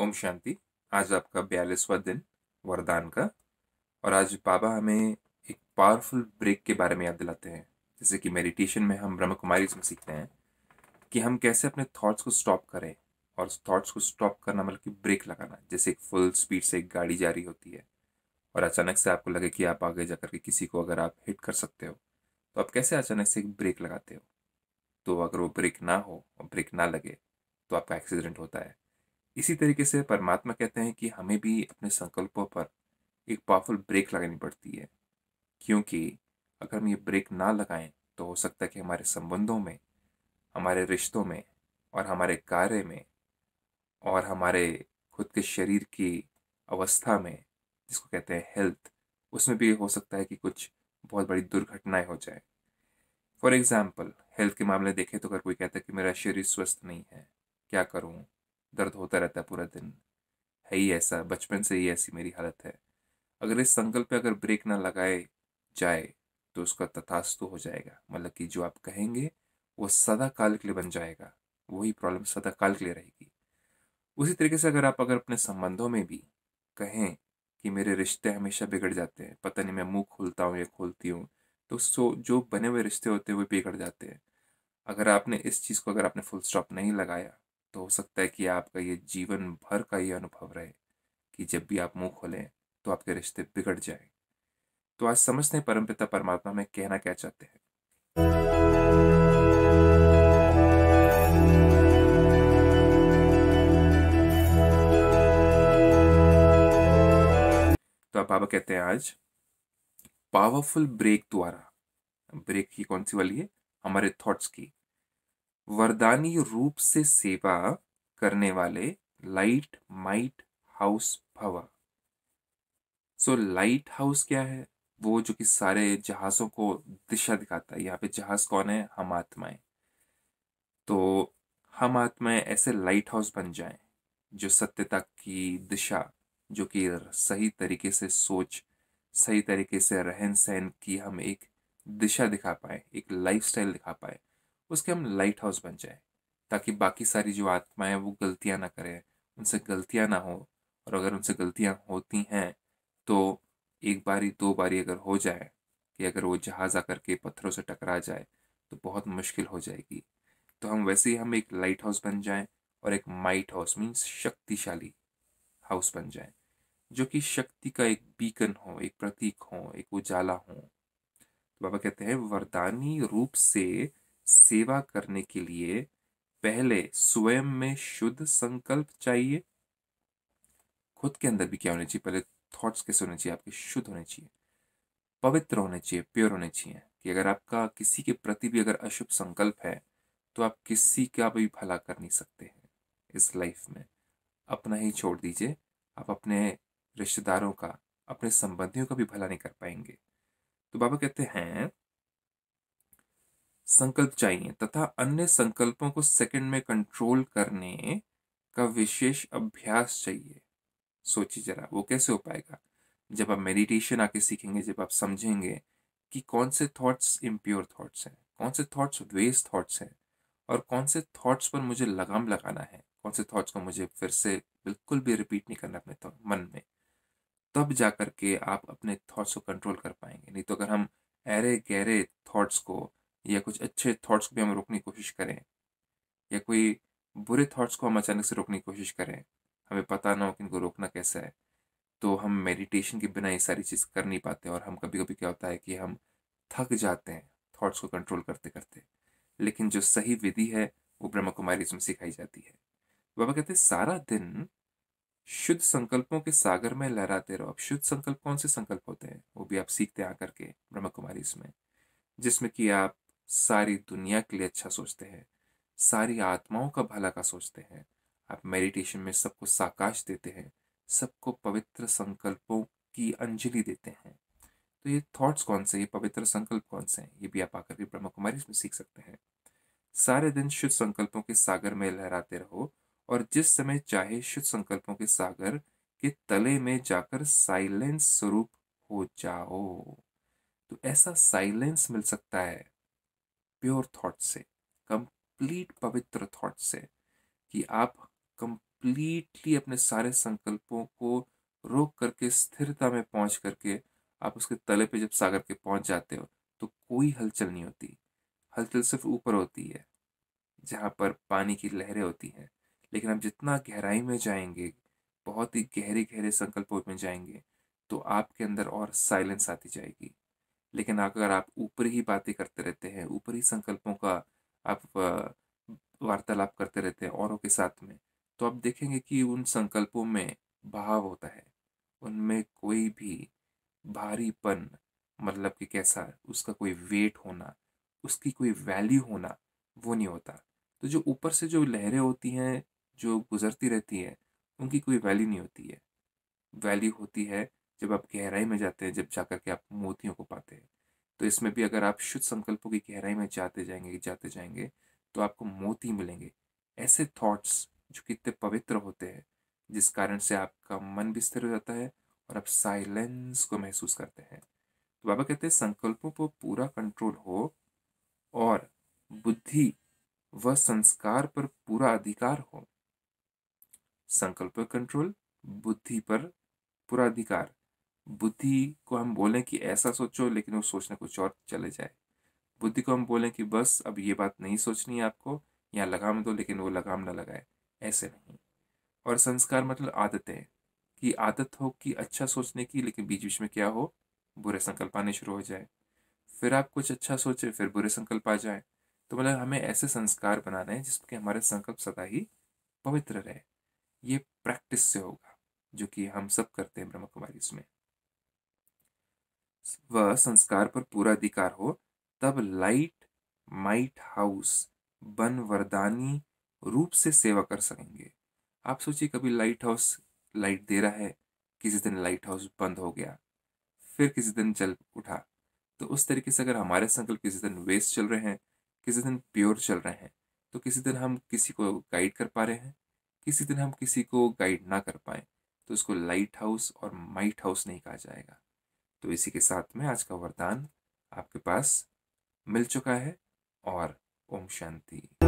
ओम शांति आज आपका बयालीसवा दिन वरदान का और आज बाबा हमें एक पावरफुल ब्रेक के बारे में याद दिलाते हैं जैसे कि मेडिटेशन में हम ब्रह्म कुमारी से सीखते हैं कि हम कैसे अपने थॉट्स को स्टॉप करें और थॉट्स को स्टॉप करना मतलब कि ब्रेक लगाना जैसे एक फुल स्पीड से एक गाड़ी जा रही होती है और अचानक से आपको लगे कि आप आगे जा करके किसी को अगर आप हिट कर सकते हो तो आप कैसे अचानक से एक ब्रेक लगाते हो तो अगर वो ब्रेक ना हो और ब्रेक ना लगे तो आपका एक्सीडेंट होता है इसी तरीके से परमात्मा कहते हैं कि हमें भी अपने संकल्पों पर एक पावरफुल ब्रेक लगानी पड़ती है क्योंकि अगर हम ये ब्रेक ना लगाएं तो हो सकता है कि हमारे संबंधों में हमारे रिश्तों में और हमारे कार्य में और हमारे खुद के शरीर की अवस्था में जिसको कहते हैं हेल्थ उसमें भी हो सकता है कि कुछ बहुत बड़ी दुर्घटनाएं हो जाए फॉर एग्ज़ाम्पल हेल्थ के मामले देखें तो अगर कोई कहता है कि मेरा शरीर स्वस्थ नहीं है क्या करूँ दर्द होता रहता है पूरा दिन है ही ऐसा बचपन से ही ऐसी मेरी हालत है अगर इस संकल्प पे अगर ब्रेक ना लगाए जाए तो उसका तथास्तु हो जाएगा मतलब कि जो आप कहेंगे वो सदा काल के लिए बन जाएगा वही प्रॉब्लम सदा काल के लिए रहेगी उसी तरीके से अगर आप अगर अपने संबंधों में भी कहें कि मेरे रिश्ते हमेशा बिगड़ जाते हैं पता नहीं मैं मुंह खोलता हूँ या खोलती हूँ तो सो जो बने हुए रिश्ते होते हैं वो बिगड़ जाते हैं अगर आपने इस चीज़ को अगर आपने फुल स्टॉप नहीं लगाया तो हो सकता है कि आपका ये जीवन भर का ये अनुभव रहे कि जब भी आप मुंह खोलें तो आपके रिश्ते बिगड़ जाएं तो आज समझते हैं परमपिता परमात्मा में कहना क्या चाहते हैं तो आप बाबा कहते हैं आज पावरफुल ब्रेक द्वारा ब्रेक की कौन सी वाली है हमारे थॉट्स की वरदानी रूप से सेवा करने वाले लाइट माइट हाउस भवा सो लाइट हाउस क्या है वो जो कि सारे जहाजों को दिशा दिखाता है यहाँ पे जहाज कौन है हम आत्माएं तो हम आत्माएं ऐसे लाइट हाउस बन जाएं जो सत्यता की दिशा जो कि सही तरीके से सोच सही तरीके से रहन सहन की हम एक दिशा दिखा पाए एक लाइफस्टाइल दिखा पाए उसके हम लाइट हाउस बन जाए ताकि बाकी सारी जो आत्माएं वो गलतियां ना करें उनसे गलतियां ना हो और अगर उनसे गलतियां होती हैं तो एक बारी दो बारी अगर हो जाए कि अगर वो जहाज़ आकर के पत्थरों से टकरा जाए तो बहुत मुश्किल हो जाएगी तो हम वैसे ही हम एक लाइट हाउस बन जाएं और एक माइट हाउस मीन्स शक्तिशाली हाउस बन जाएं जो कि शक्ति का एक बीकन हो एक प्रतीक हो एक उजाला हो तो बाबा कहते हैं वरदानी रूप से सेवा करने के लिए पहले स्वयं में शुद्ध संकल्प चाहिए खुद के अंदर भी क्या होना चाहिए पहले थॉट्स कैसे होने चाहिए आपके शुद्ध होने चाहिए पवित्र होने चाहिए प्योर होने चाहिए कि अगर आपका किसी के प्रति भी अगर अशुभ संकल्प है तो आप किसी का भी भला कर नहीं सकते हैं इस लाइफ में अपना ही छोड़ दीजिए आप अपने रिश्तेदारों का अपने संबंधियों का भी भला नहीं कर पाएंगे तो बाबा कहते हैं संकल्प चाहिए तथा अन्य संकल्पों को सेकंड में कंट्रोल करने का विशेष अभ्यास चाहिए सोचिए जरा वो कैसे हो पाएगा जब आप मेडिटेशन आके सीखेंगे जब आप समझेंगे कि कौन से थॉट्स इम्प्योर थॉट्स हैं कौन से थॉट्स वेस्ट थॉट्स हैं और कौन से थॉट्स पर मुझे लगाम लगाना है कौन से थॉट्स को मुझे फिर से बिल्कुल भी रिपीट नहीं करना अपने मन में तब जा करके आप अपने थॉट्स को कंट्रोल कर पाएंगे नहीं तो अगर हम ऐरे गहरे थॉट्स को या कुछ अच्छे थॉट्स को भी हम रोकने की कोशिश करें या कोई बुरे थॉट्स को हम अचानक से रोकने की कोशिश करें हमें पता ना हो कि इनको रोकना कैसा है तो हम मेडिटेशन के बिना ये सारी चीज़ कर नहीं पाते और हम कभी कभी क्या होता है कि हम थक जाते हैं थॉट्स को कंट्रोल करते करते लेकिन जो सही विधि है वो ब्रह्म कुमारी इसमें सिखाई जाती है बाबा कहते हैं सारा दिन शुद्ध संकल्पों के सागर में लहराते रहो अब शुद्ध संकल्प कौन से संकल्प होते हैं वो भी आप सीखते हैं आकर के ब्रह्म कुमारी इसमें जिसमें कि आप सारी दुनिया के लिए अच्छा सोचते हैं सारी आत्माओं का भला का सोचते हैं आप मेडिटेशन में सबको साकाश देते हैं सबको पवित्र संकल्पों की अंजलि देते हैं तो ये थॉट्स कौन से ये पवित्र संकल्प कौन से हैं ये भी आप आकर के ब्रह्म कुमारी इसमें सीख सकते हैं सारे दिन शुद्ध संकल्पों के सागर में लहराते रहो और जिस समय चाहे शुद्ध संकल्पों के सागर के तले में जाकर साइलेंस स्वरूप हो जाओ तो ऐसा साइलेंस मिल सकता है प्योर थॉट से कंप्लीट पवित्र थॉट से कि आप कंप्लीटली अपने सारे संकल्पों को रोक करके स्थिरता में पहुंच करके आप उसके तले पे जब सागर के पहुंच जाते हो तो कोई हलचल नहीं होती हलचल सिर्फ ऊपर होती है जहाँ पर पानी की लहरें होती हैं लेकिन आप जितना गहराई में जाएंगे बहुत ही गहरे गहरे संकल्पों में जाएंगे तो आपके अंदर और साइलेंस आती जाएगी लेकिन अगर आप ऊपर ही बातें करते रहते हैं ऊपर ही संकल्पों का आप वार्तालाप करते रहते हैं औरों के साथ में तो आप देखेंगे कि उन संकल्पों में भाव होता है उनमें कोई भी भारीपन मतलब कि कैसा उसका कोई वेट होना उसकी कोई वैल्यू होना वो नहीं होता तो जो ऊपर से जो लहरें होती हैं जो गुजरती रहती हैं उनकी कोई वैल्यू नहीं होती है वैल्यू होती है जब आप गहराई में जाते हैं जब जाकर के आप मोतियों को पाते हैं तो इसमें भी अगर आप शुद्ध संकल्पों की गहराई में जाते जाएंगे जाते जाएंगे तो आपको मोती मिलेंगे ऐसे थॉट्स जो कि इतने पवित्र होते हैं जिस कारण से आपका मन भी स्थिर हो जाता है और आप साइलेंस को महसूस करते हैं तो बाबा कहते हैं संकल्पों पर पूरा कंट्रोल हो और बुद्धि व संस्कार पर पूरा अधिकार हो संकल्प कंट्रोल बुद्धि पर पूरा अधिकार बुद्धि को हम बोलें कि ऐसा सोचो लेकिन वो सोचना कुछ और चले जाए बुद्धि को हम बोलें कि बस अब ये बात नहीं सोचनी है आपको यहाँ लगाम दो लेकिन वो लगाम ना लगाए ऐसे नहीं और संस्कार मतलब आदतें कि आदत हो कि अच्छा सोचने की लेकिन बीच बीच में क्या हो बुरे संकल्प आने शुरू हो जाए फिर आप कुछ अच्छा सोचे फिर बुरे संकल्प आ जाए तो मतलब हमें ऐसे संस्कार बनाने हैं जिसके हमारे संकल्प सदा ही पवित्र रहे ये प्रैक्टिस से होगा जो कि हम सब करते हैं ब्रह्म कुमारी इसमें व संस्कार पर पूरा अधिकार हो तब लाइट माइट हाउस बन वरदानी रूप से सेवा कर सकेंगे आप सोचिए कभी लाइट हाउस लाइट दे रहा है किसी दिन लाइट हाउस बंद हो गया फिर किसी दिन जल उठा तो उस तरीके से अगर हमारे संकल्प किसी दिन वेस्ट चल रहे हैं किसी दिन प्योर चल रहे हैं तो किसी दिन हम किसी को गाइड कर पा रहे हैं किसी दिन हम किसी को गाइड ना कर पाए तो उसको लाइट हाउस और माइट हाउस नहीं कहा जाएगा तो इसी के साथ में आज का वरदान आपके पास मिल चुका है और ओम शांति